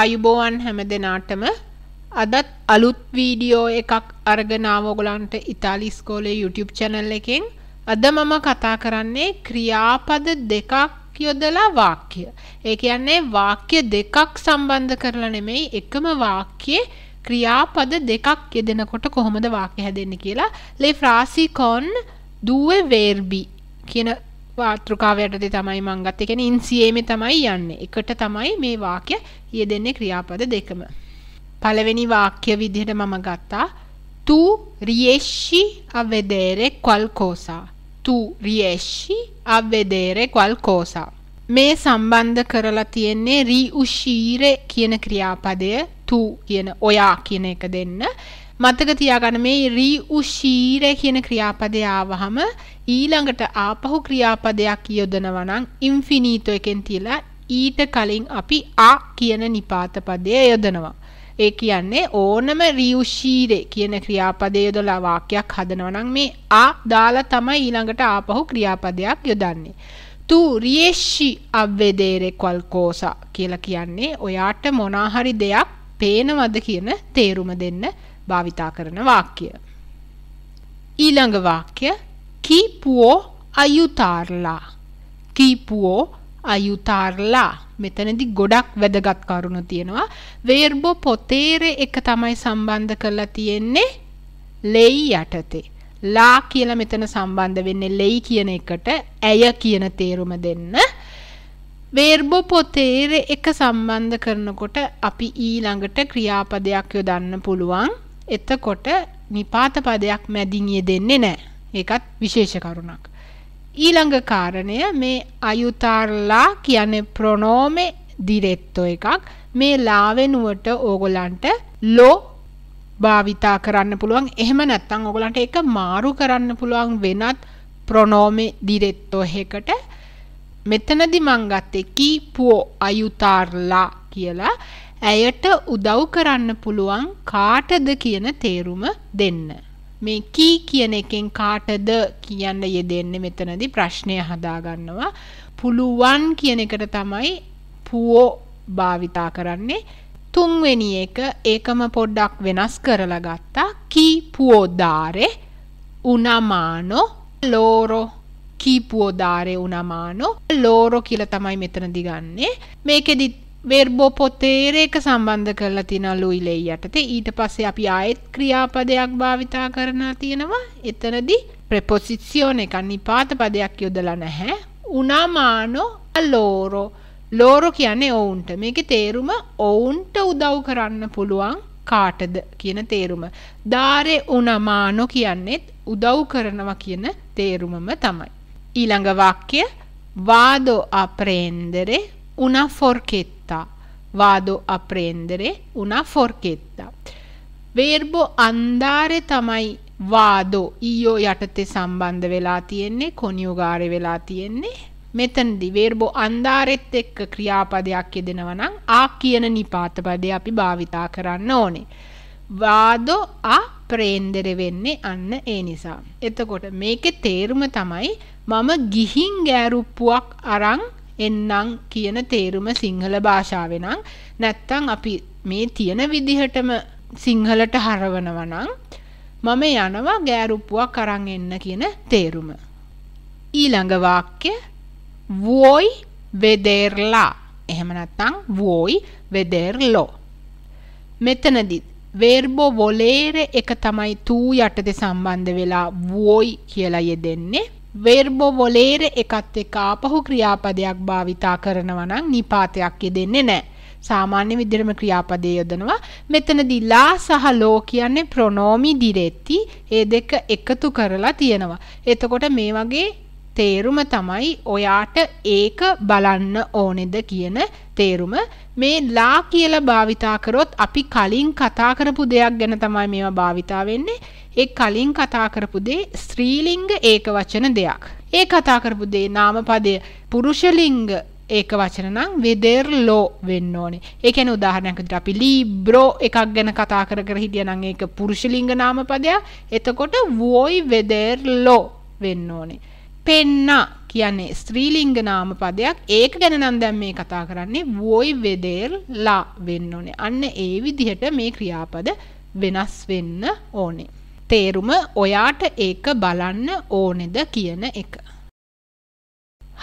ආයුබෝවන් හැම දෙනාටම අදත් අලුත් වීඩියෝ එකක් අරගෙනාව ඔයගලන්ට ඉතාලි ස්කෝලේ YouTube channel එකෙන් අද මම කතා කරන්නේ ක්‍රියාපද දෙකක් යොදලා වාක්‍ය. ඒ කියන්නේ වාක්‍ය දෙකක් සම්බන්ධ කරලා නෙමෙයි එකම වාක්‍යයේ ක්‍රියාපද දෙකක් යෙදෙනකොට කොහොමද වාක්‍ය හැදෙන්නේ කියලා Le frasi con due verbi කියන වාතෘකාව යටතේ තමයි මං ගත්තේ. කියන්නේ ඉන්සියේමේ තමයි යන්නේ. එකට තමයි මේ වාක්‍ය යෙදෙන්නේ ක්‍රියාපද දෙකම. පළවෙනි වාක්‍ය විදිහට මම ගත්තා tu riesci a vedere qualcosa. tu riesci a vedere qualcosa. මේ සම්බන්ධ කරලා තියෙන්නේ riuscire කියන ක්‍රියාපදය tu කියන ඔයා කියන එක දෙන්න මතක තියාගන්න මේ රී උශීරය කියන ක්‍රියාපදය ආවහම ඊළඟට ආපහු ක්‍රියාපදයක් යොදනවා නම් ඉන්ෆිනීටෝ එකෙන් තියලා ඊට කලින් අපි ආ කියන නිපාතපදය යොදනවා. ඒ කියන්නේ ඕනම රියුෂීරේ කියන ක්‍රියාපදය යොදලා වාක්‍යයක් හදනවා නම් මේ ආ දාලා තමයි ඊළඟට ආපහු ක්‍රියාපදයක් යොදන්නේ. තු රියේෂි අවවේදේරේ කල්කෝසා කියලා කියන්නේ ඔයාට මොනාහරි දෙයක් පේනවද කියන තේරුම දෙන්න භාවිතා කරන වාක්‍ය. ඊළඟ වාක්‍ය කීපුවෝ අයුතාර්ලා. කීපුවෝ අයුතාර්ලා. මෙතනදි ගොඩක් වැදගත් කරුණු තියෙනවා. වේර්බෝ පොතේරේ එක තමයි සම්බන්ධ කරලා තියෙන්නේ ලෙයි යටතේ. ලා කියලා මෙතන සම්බන්ධ වෙන්නේ ලෙයි කියන එකට ඇය කියන තේරුම දෙන්න. වේර්බෝ පොතේරේ එක සම්බන්ධ කරනකොට අපි ඊළඟට ක්‍රියාපදයක් යොදන්න පුළුවන්. එතකොට නිපාත පදයක් මැදින් යෙදෙන්නේ නැහැ. ඒකත් විශේෂ කරුණක්. ඊළඟ කාරණය මේ අයුතාර්ලා කියන්නේ ප්‍රොනෝමේ දිරෙත්තෝ එකක්. මේ ලා වෙනුවට ඕගොල්ලන්ට ලෝ භාවිතා කරන්න පුළුවන්. එහෙම නැත්නම් ඕගොල්ලන්ට ඒක මාරු කරන්න පුළුවන් වෙනත් ප්‍රොනෝමේ දිරෙත්තෝ එකකට. මෙතනදි මං ගත්තේ කීපෝ අයුතාර්ලා කියලා. ඇයට උදව් කරන්න පුළුවන් කාටද කියන තේරුම දෙන්න. මේ කී කියන එකෙන් කාටද කියන්න යෙදෙන්නේ මෙතනදී ප්‍රශ්නය හදාගන්නවා. පුළුවන් කියන එකට තමයි පුවෝ භාවිතා කරන්නේ. තුන්වෙනි එක ඒකම පොඩ්ඩක් වෙනස් කරලා ගත්තා. කී පුවෝ දාරේ උනමානෝ ලෝරෝ කීපුවෝධාරය උනමානෝ ලෝරෝ කියල තමයි මෙතන දිගන්නේ මේකෙදිත් වෙර්බෝ පොතේ ඒක සම්බන්ධ කරලා තියෙනවා ලුයිලේ යටතේ ඊට පස්සේ අපි ආයෙත් ක්‍රියාපදයක් භාවිතා කරනවා තියෙනවා එතනදී ප්‍රෙපොසිසියෝන එක නිපාත පදයක් යොදලා නැහැ උනාමානෝ අලෝරෝ ලෝරෝ කියන්නේ ඔවුන්ට මේකේ තේරුම ඔවුන්ට උදව් කරන්න පුළුවන් කාටද කියන තේරුම දාරේ උනාමානෝ කියන්නේත් උදව් කරනවා කියන තේරුමම තමයි ඊළඟ වාක්‍ය වාදෝ අප්‍රේන්දරේ උනා ෆොර්කෙත් vado a prendere una forchetta. Verbo andare තමයි vado ඊයෝ යටතේ සම්බන්ධ වෙලා තියෙන්නේ කොනියුගාරේ වෙලා තියෙන්නේ. මෙතනදී verbo andareත් එක්ක ක්‍රියාපදයක් යෙදෙනවා නම් ආ කියන නිපාත පදේ අපි භාවිතා කරන්න ඕනේ. vado a prendere වෙන්නේ අන්න ඒ නිසා. එතකොට මේකේ තේරුම තමයි මම ගිහින් ගෑරුප්පුවක් අරන් එන්නම් කියන තේරුම සිංහල භාෂාවෙනං නැත්තං අපි මේ තියෙන විදිහටම සිංහලට හරවනවනං මම යනවා ගෑරුප්පුවක් කරන් එන්න කියන තේරුම. ඊළඟ වාක්‍ය වෝයි වෙදේර්ලා එහෙම නැත්තං වෝයි වෙදේර්ලෝ මෙතනදි වේර්බෝ වොලේර එක තමයි තූ යටතේ සම්බන්ධ වෙලා වෝයි කියලා යෙදෙන්නේ වර්බෝ වොලේර එකත් එක්ක ආපහු ක්‍රියාපදයක් භාවිතා කරනවා නම් නිපාතයක් යෙදෙන්නේ නැහැ. සාමාන්‍ය විදිහටම ක්‍රියාපදයේ යොදනවා. මෙතනදී ලා සහ ලෝ කියන්නේ ප්‍රොනෝමි දිරෙtti ඒ දෙක එකතු කරලා තියෙනවා. එතකොට මේ වගේ තේරුම තමයි ඔයාට ඒක බලන්න ඕනෙද කියන තේරුම මේ ලා කියලා භාවිතා කරොත් අපි කලින් කතා කරපු දෙයක් ගැන තමයි මේවා භාවිතා වෙන්නේ ඒ කලින් කතා කරපු දේ ස්ත්‍රීලිංග ඒක වචන දෙයක් ඒ කතා කරපු දේ නාමපදය පුරුෂලිංග ඒක වචන නම් වෙදර් ලෝ වෙන්න ඕනේ. ඒ කියන්නේ උදාහරණයක් විදිහට අපි ලිබ්‍රෝ එකක් ගැන කතා කර කර හිටියනම් ඒක පුරුෂලිංග නාමපදයක්. එතකොට වොයි වෙදර් ලෝ වෙන්න ඕනේ. පෙන්නා කියන්නේ ස්ත්‍රීලිංග නාම පදයක්. ඒක ගැන නම් දැන් මේ කතා කරන්නේ වොයි වෙදෙල්ලා වෙන්න ඕනේ. අන්න ඒ විදිහට මේ ක්‍රියාපද වෙනස් වෙන්න ඕනේ. තේරුම ඔයාට ඒක බලන්න ඕනේද කියන එක.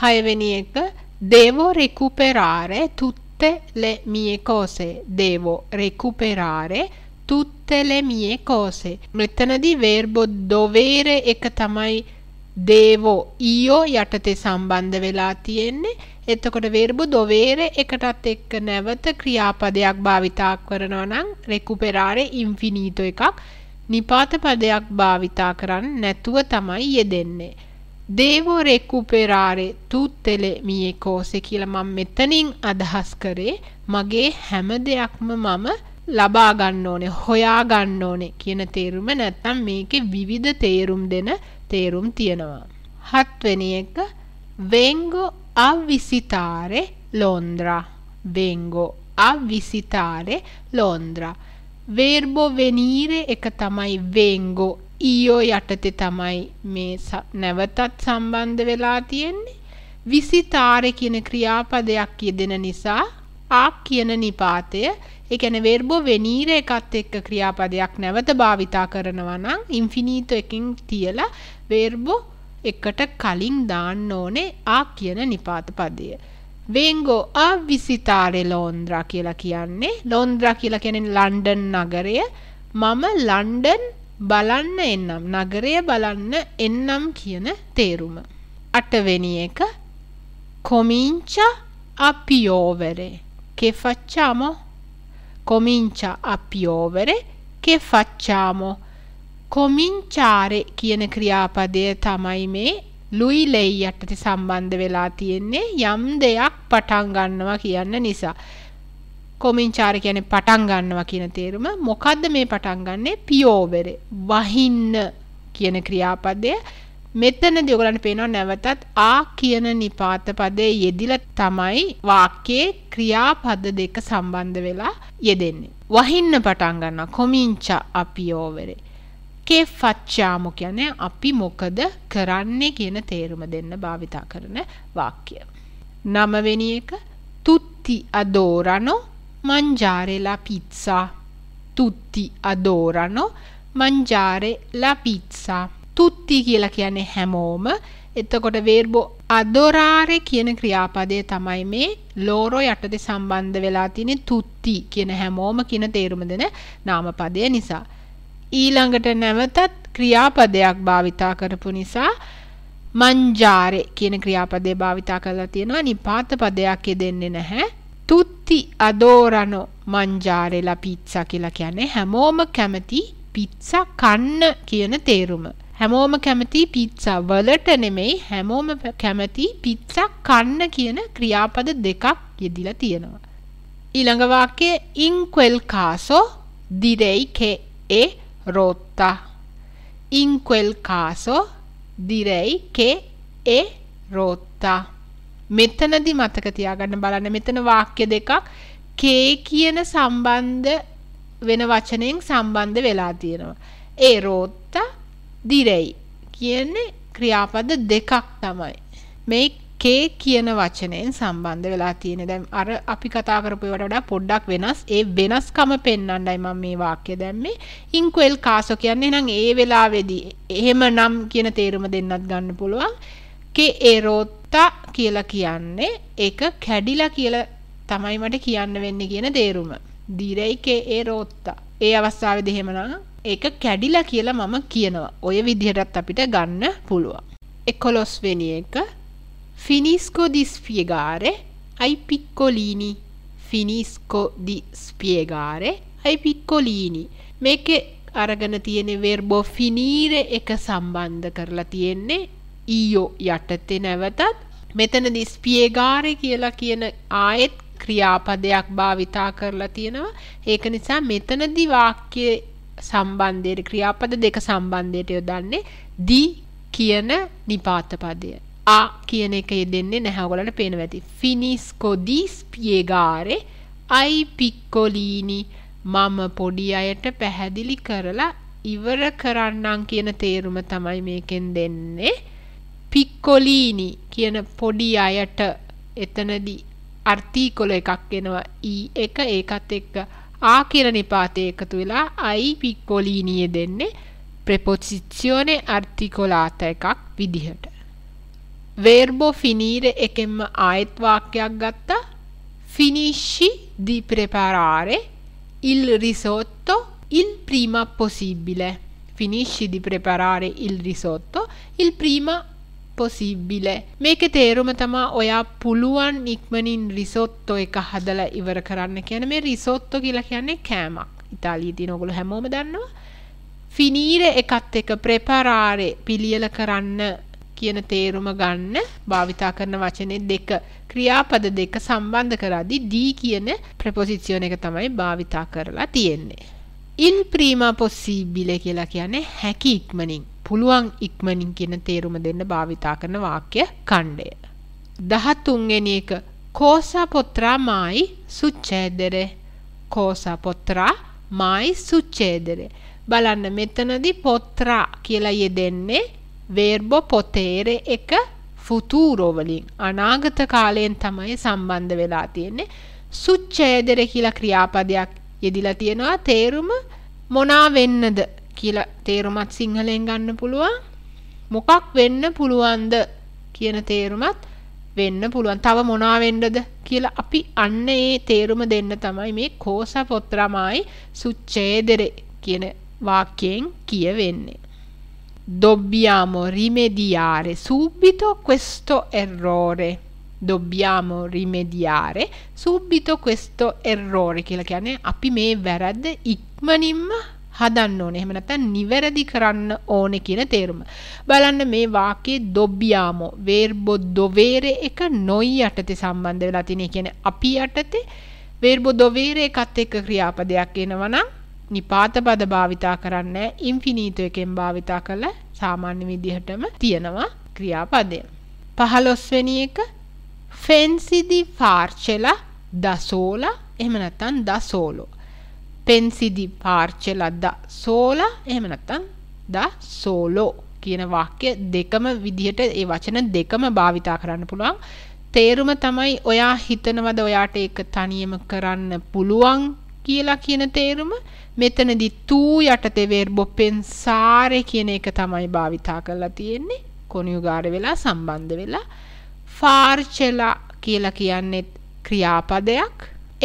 හයවෙනි එක devo recuperare tutte le mie cose. devo recuperare tutte le mie cose. මෙතනදී verbo dovere එක තමයි දේවෝ ඊයෝ යටතේ සම්බන්ධ වෙලා තියෙන්නේ. එතකොට verb dovere එකටත් එක්ක නැවත ක්‍රියාපදයක් භාවිතා කරනවා නම් recuperare infinito එකක් නිපාත පදයක් භාවිතා කරන්නේ නැතුව තමයි යෙදෙන්නේ. දේවෝ recuperare tutte le mie cose කියලා මම මෙතනින් අදහස් කරේ මගේ හැම දෙයක්ම මම ලබා ගන්න ඕනේ හොයා ගන්න ඕනේ කියන තේරුම නැත්තම් මේකේ විවිධ තේරුම් දෙන තේරුම් තියෙනවා. හත්වෙනි එක වෙංගෝ අවිසිතාරේ ලොන්ද්‍රා. වෙංගෝ අවිසිතාරේ ලොන්ද්‍රා. වේර්බෝ වෙනීරේ එක තමයි වෙංගෝ. ඊයෝ යටතේ තමයි මේ නැවතත් සම්බන්ධ වෙලා තියෙන්නේ. විසිතාරේ කියන ක්‍රියාපදයක් යෙදෙන නිසා ආක් කියන නිපාතය ඒ කියන්නේ verbo venire එකත් එක්ක ක්‍රියාපදයක් නැවත භාවිතා කරනවා නම් infinito එකකින් තියලා verbo එකට කලින් දාන්න ඕනේ ආ කියන නිපාත පදය. වෙන්ගෝ ආ විසිතාරේ ලෝන්ද්‍රා කියලා කියන්නේ ලෝන්ද්‍රා කියලා කියන්නේ ලන්ඩන් නගරය. මම ලන්ඩන් බලන්න එන්නම් නගරය බලන්න එන්නම් කියන තේරුම. අටවෙනි එක කොමින්චා a piovere. Che facciamo? Comincia a piovere. Che facciamo? කොමින්චාරේ කියන ක්‍රියාපදය තමයි මේ ලුයි ලෙයි යටතේ සම්බන්ධ වෙලා තියෙන්නේ යම් දෙයක් පටන් ගන්නවා කියන නිසා. කොමින්චාර කියන්නේ පටන් ගන්නවා කියන තේරුම. මොකද්ද මේ පටන් ගන්නෙ? පියෝවරේ. වහින්න කියන ක්‍රියාපදය මෙතනදී ඔයගලන්ට පේනවා නැවතත් ආ කියන නිපාත පදයේ යෙදිලා තමයි වාක්‍යයේ ක්‍රියාපද දෙක සම්බන්ධ වෙලා යෙදෙන්නේ. වහින්න පටන් ගන්නවා කොමින්චා අපියෝවරේ. කේ ෆච්චාමු කියන්නේ අපි මොකද කරන්නේ කියන තේරුම දෙන්න භාවිතා කරන වාක්‍ය. නවවෙනි එක තුත්ති අදෝරනෝ මංජාරේ ලා පිට්සා. තුත්ති අදෝරනෝ මංජාරේ ලා පිට්සා. තුත්ති කියලා කියන්නේ හැමෝම එතකොට වේර්බෝ අදොරාරෙ කියන ක්‍රියාපදය තමයි මේ ලෝරෝ යටතේ සම්බන්ධ වෙලා තියෙන තුත්ති කියන හැමෝම කියන තේරුම දෙන නාමපදය නිසා. ඊළඟට නැවතත් ක්‍රියාපදයක් භාවිතා කරපු නිසා මංජාරේ කියන ක්‍රියාපදේ භාවිතා කරලා තියෙනවා නිපාත පදයක් යෙදෙන්නේ නැහැ. තුත්ති අදෝරනෝ මංජාරේ ලා පිට්සා කියලා කියන්නේ හැමෝම කැමති පිට්සා කන්න කියන තේරුම. හැමෝම කැමති පිට්සා වලට නෙමෙයි හැමෝම කැමති පිට්සා කන්න කියන ක්‍රියාපද දෙකක් යෙදිලා තියෙනවා. ඊළඟ වාක්‍යයේ ඉන්ක්වෙල් කාසෝ දිරේයි කේ ඒ rotta. In quel caso direi che è rotta. මෙතනදි මතක තියාගන්න බලන්න මෙතන වාක්‍ය දෙකක් කේ කියන සම්බන්ධ වෙන වචනයෙන් සම්බන්ධ වෙලා තියෙනවා. ඒ රෝත්ත දිරෙයි කියන්නේ ක්‍රියාපද දෙකක් තමයි. මේ කේ කියන වචනයෙන් සම්බන්ධ වෙලා තියෙන දැන් අර අපි කතා කරපු ඒවට වඩා පොඩ්ඩක් වෙනස් ඒ වෙනස්කම පෙන්වන්නයි මම මේ වාක්‍ය දැම්මේ ඉන්ක්වෙල් කාසෝ කියන්නේ නම් ඒ වෙලාවේදී එහෙමනම් කියන තේරුම දෙන්නත් ගන්න පුළුවන් කේ ඒරෝත්තා කියලා කියන්නේ ඒක කැඩිලා කියලා තමයි මට කියන්න වෙන්නේ කියන තේරුම දිරයි කේ ඒරෝත්තා ඒ අවස්ථාවේදී එහෙමනම් ඒක කැඩිලා කියලා මම කියනවා. ඔය විදිහටත් අපිට ගන්න පුළුවන්. 11 වෙනි එක Finisco di spiegare ai piccolini. Finisco di spiegare ai piccolini. මේකේ අරගෙන තියෙන verbo finire එක සම්බන්ධ කරලා තියෙන්නේ ඊයෝ යටතේ නැවතත් මෙතනදී spiegare කියලා කියන ආයෙත් ක්‍රියාපදයක් භාවිතා කරලා තියෙනවා. ඒක නිසා මෙතනදී වාක්‍යයේ සම්බන්ධයේ ක්‍රියාපද දෙක සම්බන්ධයට යොදන්නේ di කියන නිපාත පදය. ආ කියන එක යෙදෙන්නේ නැහැ ඔයගලන්ට පේනවා ඇති ෆිනිස්කෝ දීස් පියගාරේ අයි පික්කොලීනි මම පොඩි අයට පැහැදිලි කරලා ඉවර කරන්නම් කියන තේරුම තමයි මේකෙන් දෙන්නේ පික්කොලීනි කියන පොඩි අයට එතනදී අර්ථීකොල එකක් එනවා ඊ e එක ඒකත් එක්ක ආ කියන නිපාතය එකතු වෙලා අයි පික්කොලීනිය දෙන්නේ ප්‍රෙපොසිසියෝනේ අර්ථිකොලාත එකක් විදිහට verbo finire එකෙන්ම ආයෙත් වාක්‍යයක් ගත්තා finisci di preparare il risotto il prima possibile finisci di preparare il risotto il prima possibile මේකේ තේරුම තමා ඔයා පුළුවන් ඉක්මනින් රිසොට්ටෝ එක හදලා ඉවර කරන්න කියන මේ රිසොට්ටෝ කියලා කියන්නේ කෑමක් ඉතාලියේ තියෙන ඔයගොල්ලෝ හැමෝම දන්නවා ෆිනීර එකත් එක ප්‍රෙපරාරේ පිළියෙල කරන්න කියන තේරුම ගන්න භාවිතා කරන වචනේ දෙක ක්‍රියාපද දෙක සම්බන්ධ කරද්දී දී කියන ප්‍රෙපොසිෂන් එක තමයි භාවිතා කරලා තියෙන්නේ. ඉන් ප්‍රීමා පොසිබිලේ කියලා කියන්නේ හැකි ඉක්මනින් පුළුවන් ඉක්මනින් කියන තේරුම දෙන්න භාවිතා කරන වාක්‍ය ඛණ්ඩය. 13 වෙනි එක කෝසා පොත්‍රා මායි සුච්ඡේදරේ කෝසා පොත්‍රා මායි සුච්ඡේදරේ බලන්න මෙතනදී පොත්‍රා කියලා යෙදෙන්නේ වේර්බ පොතේරෙ එක ෆුතූරෝවලින් අනාගත කාලයෙන් තමයි සම්බන්ධ වෙලා තියෙන්නේ සුච්චයදර කියලා ක්‍රියාපදයක් යෙදිලා තියෙනවා තේරුම මොනා වෙන්නද කියලා තේරුමත් සිංහලෙන් ගන්න පුළුවන් මොකක් වෙන්න පුළුවන්ද කියන තේරුමත් වෙන්න පුළුවන් තව මොනා වෙන්නද කියලා අපි අන්න ඒ තේරුම දෙන්න තමයි මේ කෝස පොත්‍රමයි සුච්ඡේදරේ කියන වාක්‍යයෙන් කියවෙන්නේ dobbiamo rimediare subito questo errore. Dobbiamo rimediare subito questo errore. Che කියලා කියන්නේ අපි මේ වැරද්ද ඉක්මනින්ම හදන්න ඕනේ. එහෙම නැත්නම් නිවැරදි කරන්න ඕනේ කියන තේරුම. බලන්න මේ වාක්‍යයේ dobbiamo verbo dovere e එක noi යටතේ සම්බන්ධ වෙලා තියෙන. කියන්නේ අපි යටතේ verbo dovere e එකත් එක්ක ක්‍රියාපදයක් එනවා නම් නිපාත පද භාවිතා කරන්නේ ඉන්ෆිනීටෝ එකෙන් භාවිතා කළා සාමාන්‍ය විදිහටම තියෙනවා ක්‍රියාපදය. 15 වෙනි එක ෆෙන්සිදි ෆාර්චෙලා දසෝලා එහෙම නැත්නම් දසෝලෝ. පෙන්සිදි ෆාර්චෙලා දසෝලා එහෙම නැත්නම් දසෝලෝ කියන වාක්‍ය දෙකම විදිහට ඒ වචන දෙකම භාවිතා කරන්න පුළුවන්. තේරුම තමයි ඔයා හිතනවද ඔයාට ඒක තනියම කරන්න පුළුවන් කියලා කියන තේරුම මෙතනදි තූ යටතේ verbo pensare කියන එක තමයි භාවිතා කරලා තියෙන්නේ කොනියුගාර වෙලා සම්බන්ධ වෙලා farcela කියලා කියන්නේ ක්‍රියාපදයක්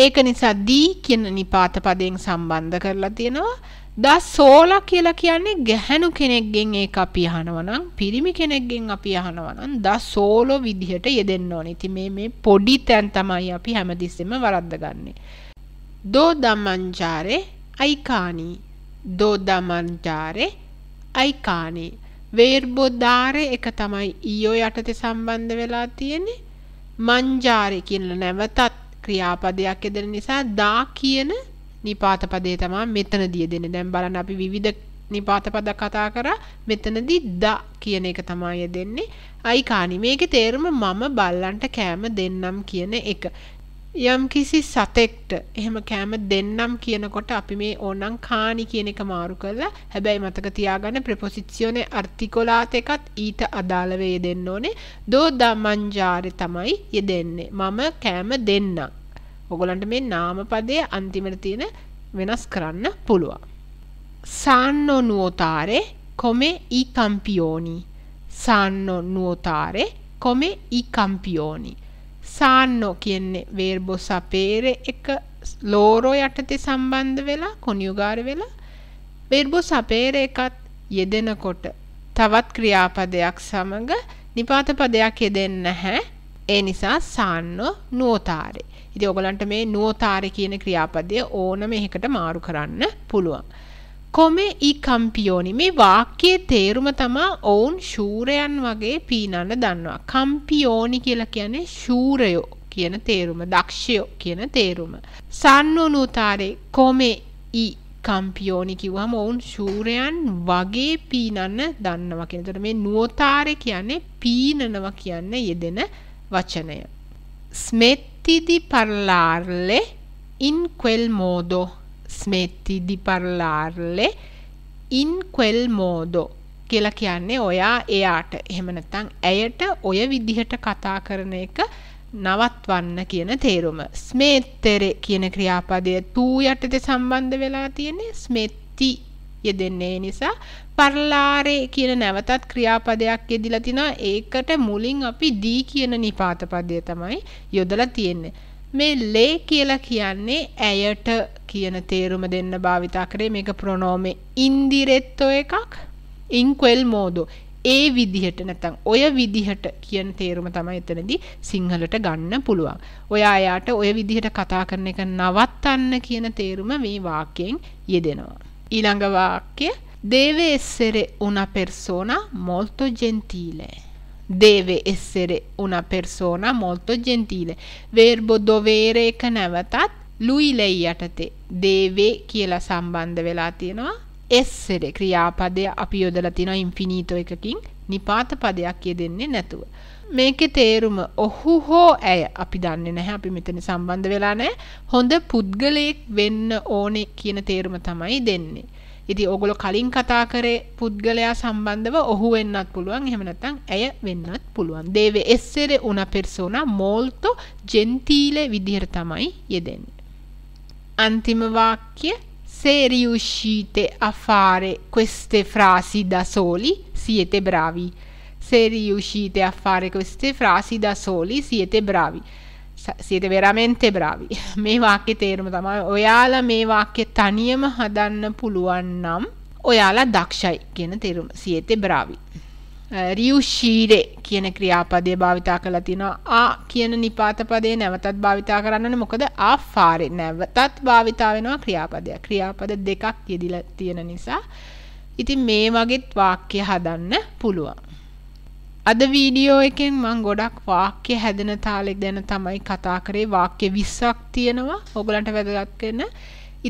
ඒක නිසා දී කියන නිපාත පදයෙන් සම්බන්ධ කරලා තියෙනවා දා සෝලා කියලා කියන්නේ ගැහැණු කෙනෙක්ගෙන් ඒක අපි අහනවා නම් පිරිමි කෙනෙක්ගෙන් අපි අහනවා නම් දා සෝලෝ විදිහට යෙදෙන්න ඕනේ. ඉතින් මේ මේ පොඩි තැන් තමයි අපි හැමතිස්සෙම වරද්දගන්නේ. do da mangiare ai cani, do da mangiare ai cani. වේර්බෝ දාරේ එක තමයි ඊයෝ යටතේ සම්බන්ධ වෙලා තියෙන්නේ මංජාරේ කියන නැවතත් ක්‍රියාපදයක් යෙදෙන නිසා දා කියන නිපාත පදේ තමයි මෙතනදී දෙන්නේ. දැන් බලන්න අපි විවිධ නිපාත පද කතා කරා. මෙතනදී ද කියන එක තමයි යෙදෙන්නේ. අයිකානි මේකේ තේරුම මම බල්ලන්ට කෑම දෙන්නම් කියන එක. යම්කිසි සතෙක්ට එහෙම කෑම දෙන්නම් කියනකොට අපි මේ ඕනම් කානි කියන එක මාරු කරලා හැබැයි මතක තියාගන්න ප්‍රපොසිසියෝනේ අර්තිකොලාත එකත් ඊට අදාළ වේ දෙන්න ඕනේ දෝ දමංජාරේ තමයි යෙදෙන්නේ මම කෑම දෙන්නම් ඔගොලන්ට මේ නාමපදයේ අන්තිමට තියෙන වෙනස් කරන්න පුළුවන් sanno nuotare come i campioni sanno nuotare come i campioni සාන්නෝ කියන්නේ වේර්බොස් අපේරේ එක ලෝරෝ යටතේ සම්බන්ධ වෙලා කොනියුගාර වෙලා වේර්බොස් අපේරේ එකත් යෙදෙනකොට තවත් ක්‍රියාපදයක් සමග නිපාත පදයක් යෙදෙන්නේ නැහැ. ඒ නිසා සාන්නෝ නුවතාරේ. ඉතින් ඔයගලන්ට මේ නුවතාරේ කියන ක්‍රියාපදය ඕනම එකකට මාරු කරන්න පුළුවන්. කොමේ ඊ කම්පියෝනි මේ වාක්‍යයේ තේරුම තමා ඔවුන් ශූරයන් වගේ පීනන්න දන්නවා. කම්පියෝනි කියලා කියන්නේ ශූරයෝ කියන තේරුම, දක්ෂයෝ කියන තේරුම. සන්නුනුතාරේ කොමේ ඊ කම්පියෝනි කිව්වම ඔවුන් ශූරයන් වගේ පීනන්න දන්නවා කියන. ඒතර මේ නුවතාරේ කියන්නේ පීනනවා කියන යෙදෙන වචනය. ස්මෙත්තිදි පර්ලාර්ලේ ඉන් quel modo smetti di parlarle in quel modo කියලා කියන්නේ ඔයා එයාට එහෙම නැත්නම් ඇයට ඔය විදිහට කතා කරන එක නවත්වන්න කියන තේරුම. ස්මේත්තරේ කියන ක්‍රියාපදය තූ යටතේ සම්බන්ධ වෙලා තියෙන්නේ ස්මෙත්ති යෙදෙන්නේ නිසා පරලාරේ කියන නැවතත් ක්‍රියාපදයක් යෙදිලා තිනවා ඒකට මුලින් අපි දී කියන නිපාතපදය තමයි යොදලා තියෙන්නේ. මේ ලේ කියලා කියන්නේ ඇයට කියන තේරුම දෙන්න භාවිතා කරේ මේක ප්‍රොනෝමේ ඉන්දිරෙත්තෝ එකක් ඉන්ක්වෙල් මෝදෝ ඒ විදිහට නැතම් ඔය විදිහට කියන තේරුම තමයි එතනදී සිංහලට ගන්න පුළුවන්. ඔයා යාට ඔය විදිහට කතා කරන එක නවත්තන්න කියන තේරුම මේ වාක්‍යයෙන් යෙදෙනවා. ඊළඟ වාක්‍ය දේවේස්සෙරේ una persona molto gentile deve essere una persona molto gentile. Verbo dovere එක නැවතත් ලුයිලේ යටතේ deve කියලා සම්බන්ධ වෙලා තියෙනවා. essere ක්‍රියාපදය අපි යොදලා තියෙනවා infinito එකකින් නිපාත පදයක් යෙදෙන්නේ නැතුව. මේකේ තේරුම ඔහු හෝ ඇය අපි දන්නේ නැහැ අපි මෙතන සම්බන්ධ වෙලා නැහැ. හොඳ පුද්ගලයෙක් වෙන්න ඕනේ කියන තේරුම තමයි දෙන්නේ. ඉති ඔගොල කලින් කතා කරේ පුද්ගලයා සම්බන්ධව ඔහු වෙන්නත් පුළුවන් එහෙමනතං ඇය වෙන්නත් පුළුවන් දේව එස්සෙර උන පෙර්සෝනා මෝල්තො ජෙන්තීලේ විදිහර තමයි යෙදෙන්නේ අන්තිමවාක්‍ය se riuscite a fare queste frasi da soli, siete bravi. Se riuscite a fare queste frasi da soli, siete bravi. සියයට වෙරමෙන්තේ බ්‍රාවි මේ වාක්‍ය තේරුම තමයි ඔයාලා මේ වාක්‍ය තනියම හදන්න පුළුවන් නම් ඔයාලා දක්ෂයි කියන තේරුම සියතේ බ්‍රාවි රියුෂීරේ කියන ක්‍රියාපදය භාවිතා කරලා තිනවා ආ කියන නිපාත පදේ නැවතත් භාවිතා කරන්නනේ මොකද ආ ෆාරේ නැවතත් භාවිතා වෙනවා ක්‍රියාපදය ක්‍රියාපද දෙකක් යෙදিলা තියෙන නිසා ඉතින් මේ වගේ වාක්‍ය හදන්න පුළුවන් අද වීඩියෝ එකෙන් මං ගොඩක් වාක්‍ය හැදෙන තාලෙක් ගැන තමයි කතා කරේ වාක්‍ය 20ක් තියෙනවා ඔයගලන්ට වැදගත් වෙන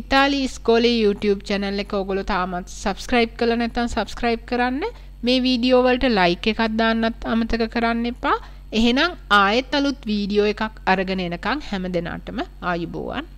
ඉතාලි ඉස්කෝලේ YouTube channel එක ඔයගොල්ලෝ තාමත් subscribe කරලා නැත්නම් subscribe කරන්න මේ වීඩියෝ වලට like එකක් දාන්නත් අමතක කරන්න එපා එහෙනම් ආයෙත් අලුත් වීඩියෝ එකක් අරගෙන එනකන් හැමදෙනාටම ආයුබෝවන්